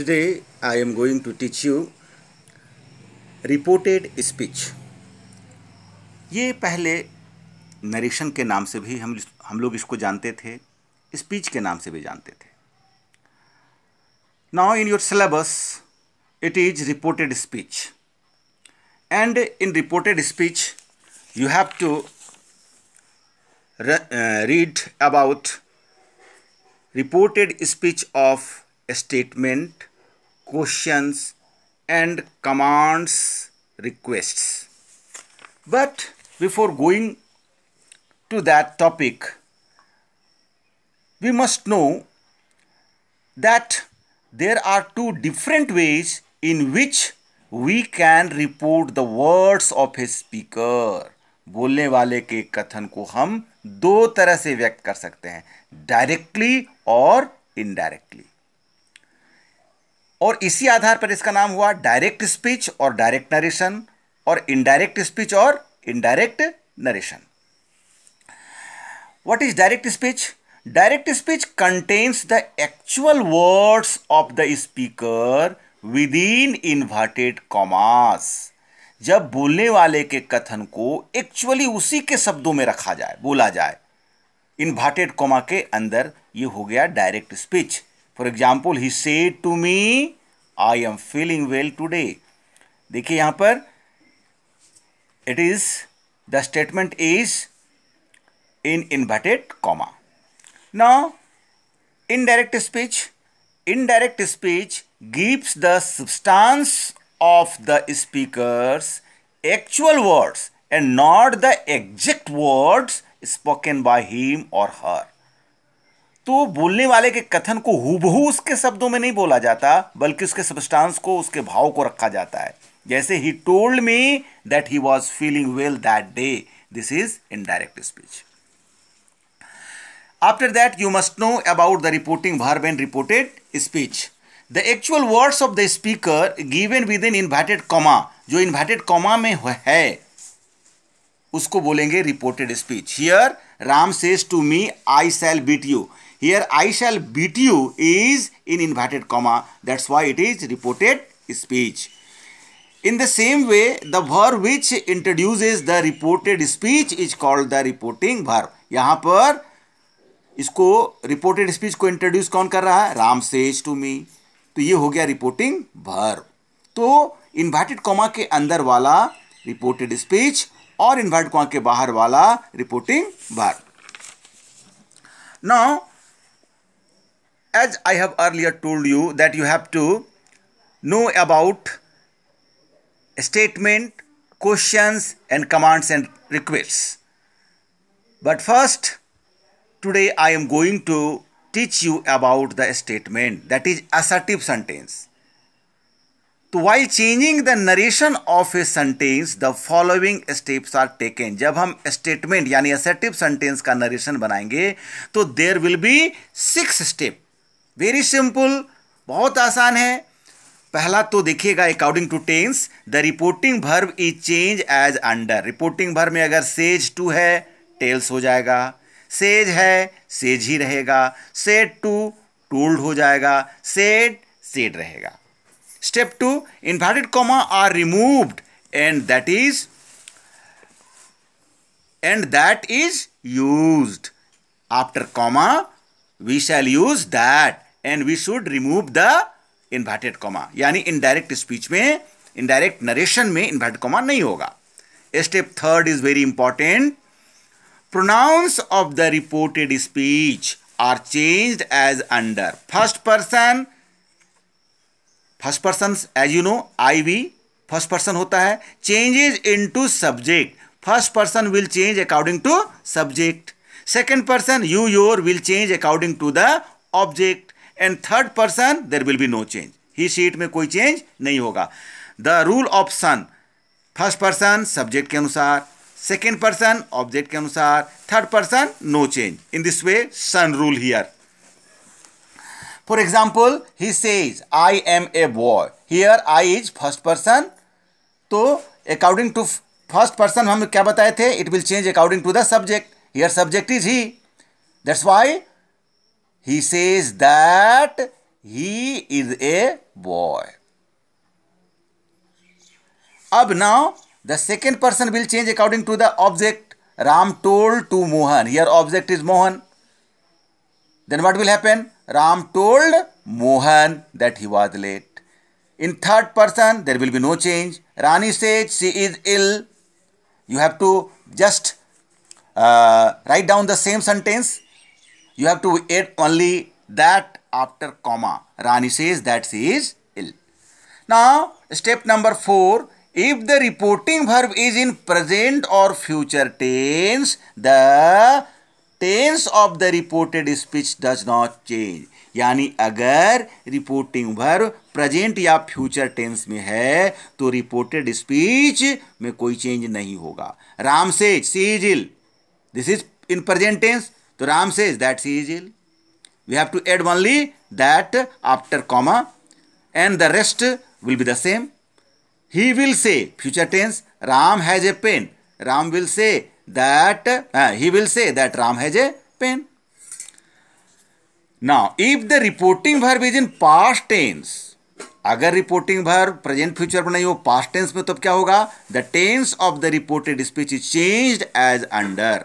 Today I am going to teach you reported speech ये पहले narration के नाम से भी हम हम लोग इसको जानते थे स्पीच के नाम से भी जानते थे now in your syllabus it is reported speech and in reported speech you have to read about reported speech of statement questions and commands requests but before going to that topic we must know that there are two different ways in which we can report the words of a speaker बोलने वाले के कथन को हम दो तरह से व्यक्त कर सकते हैं डायरेक्टली और इनडायरेक्टली और इसी आधार पर इसका नाम हुआ डायरेक्ट स्पीच और डायरेक्ट नरेशन और इनडायरेक्ट स्पीच और indirect narration is direct speech direct speech contains the actual words of the speaker within inverted commas जब बोलने वाले के कथन को एक्चुअली उसी के शब्दों में रखा जाए बोला जाए इन्वर्टेड कॉमा के अंदर ये हो गया direct speech for example he said to me I am feeling well today देखिए यहाँ पर it is the statement is in inverted comma ना indirect speech indirect speech gives the substance of the speaker's actual words and not the exact words spoken by him or her. तो बोलने वाले के कथन को हुबहू उसके शब्दों में नहीं बोला जाता बल्कि उसके सबस्टांस को उसके भाव को रखा जाता है जैसे he told me that he was feeling well that day this is indirect speech after that you must know about the reporting verb and reported speech the actual words of the speaker given within inverted comma जो inverted comma में है उसको बोलेंगे reported speech here Ram says to me I shall beat you here I shall beat you is in inverted comma. That's why it is reported speech. In the same way, the verb which introduces the reported speech is called the reporting verb. यहाँ पर इसको reported speech को introduce कौन कर रहा है Ram says to मी तो ये हो गया रिपोर्टिंग वर्ब तो इन्वर्टेड कॉमा के अंदर वाला रिपोर्टेड स्पीच और इन्वर्टेड कॉमा के बाहर वाला reporting verb now as I have earlier told you that you have to know about statement, questions and commands and requests. But first, today I am going to teach you about the statement that is assertive sentence. तो while changing the narration of a sentence the following steps are taken जब हम statement यानी assertive sentence का narration बनाएंगे तो there will be six step very simple बहुत आसान है पहला तो देखिएगा according to tense the reporting verb is change as under reporting verb में अगर सेज टू है टेल्स हो जाएगा सेज है सेज ही रहेगा सेड टू टोल्ड हो जाएगा सेड सेड रहेगा step two inverted comma are removed and that is and that is used after comma we shall use that and we should remove the inverted comma यानी indirect speech में indirect narration में inverted comma नहीं होगा step third is very important pronouns of the reported speech are change as under first person first person as you know I we first person होता है changes into subject first person will change according to subject second person you your will change according to the object and third person there will be no change ही शीट में कोई change नहीं होगा the rule of son first person subject के अनुसार second person object के अनुसार third person no change in this way son rule here for example he says I am a boy here I is first person तो according to first person हम क्या बताए थे it will change according to the subject here subject is he that's why he says that he is a boy. Ab now the second person will change according to the object. Ram told to Mohan. Here object is Mohan. Then what will happen? Ram told Mohan that he was late. In third person, there will be no change. Rani says she is ill. You have to just uh, write down the same sentence you have to add only that after comma. Rani says that she is ill. Now, step number 4. If the reporting verb is in present or future tense, the tense of the reported speech does not change यानी अगर reporting verb present या future tense में है तो reported speech में कोई change नहीं होगा राम से सीजिल this is in present tense तो Ram says that's easy. We have to add only that after comma and the rest will be the same. He will say, future tense, Ram has a pen. Ram will say that, uh, he will say that Ram has a pen. Now, if the reporting verb is in past tense, अगर reporting verb present future में नहीं हो past tense में तब क्या होगा the tense of the reported speech is changed as under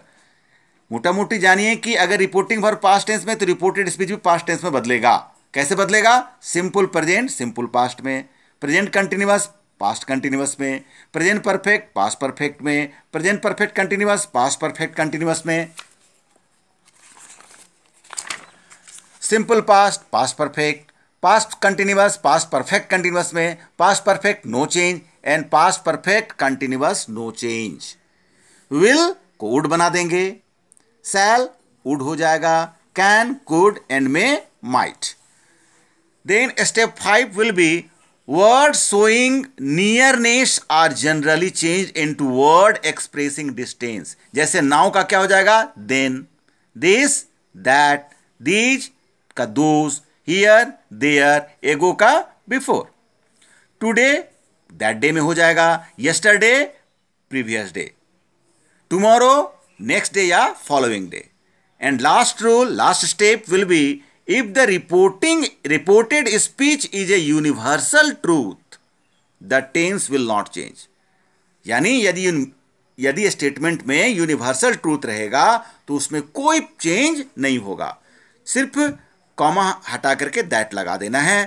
मोटा मोटी जानिए कि अगर रिपोर्टिंग वर्ब पास्ट टेंस में तो रिपोर्टेड स्पीच भी पास्ट टेंस में बदलेगा कैसे बदलेगा सिंपल प्रेजेंट सिंपल पास्ट में प्रेजेंट कंटिन्यूअस पास्ट कंटिन्यूअस में प्रेजेंट परफेक्ट पास्ट परफेक्ट में present perfect continuous past perfect continuous में simple past past perfect past continuous past perfect continuous में past perfect no change and past perfect continuous no change will कोड बना देंगे shall would हो जाएगा can could and may might then step five will be word showing nearness are generally change into word expressing distance जैसे now का क्या हो जाएगा देन दिस दैट दीज का दोज हियर देयर एगो का before today that day में हो जाएगा yesterday previous day tomorrow next day or following day. And last rule, last step will be if the reporting reported speech is a universal truth, the tense will not change. यानी यदि यदि statement में universal truth रहेगा तो उसमें कोई change नहीं होगा सिर्फ कॉमा हटा करके दैट लगा देना है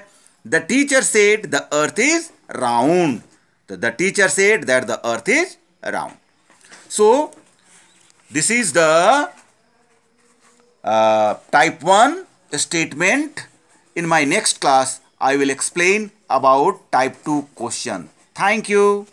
the teacher said the earth is round the teacher said that the earth is round so This is the uh, type 1 statement. In my next class, I will explain about type 2 question. Thank you.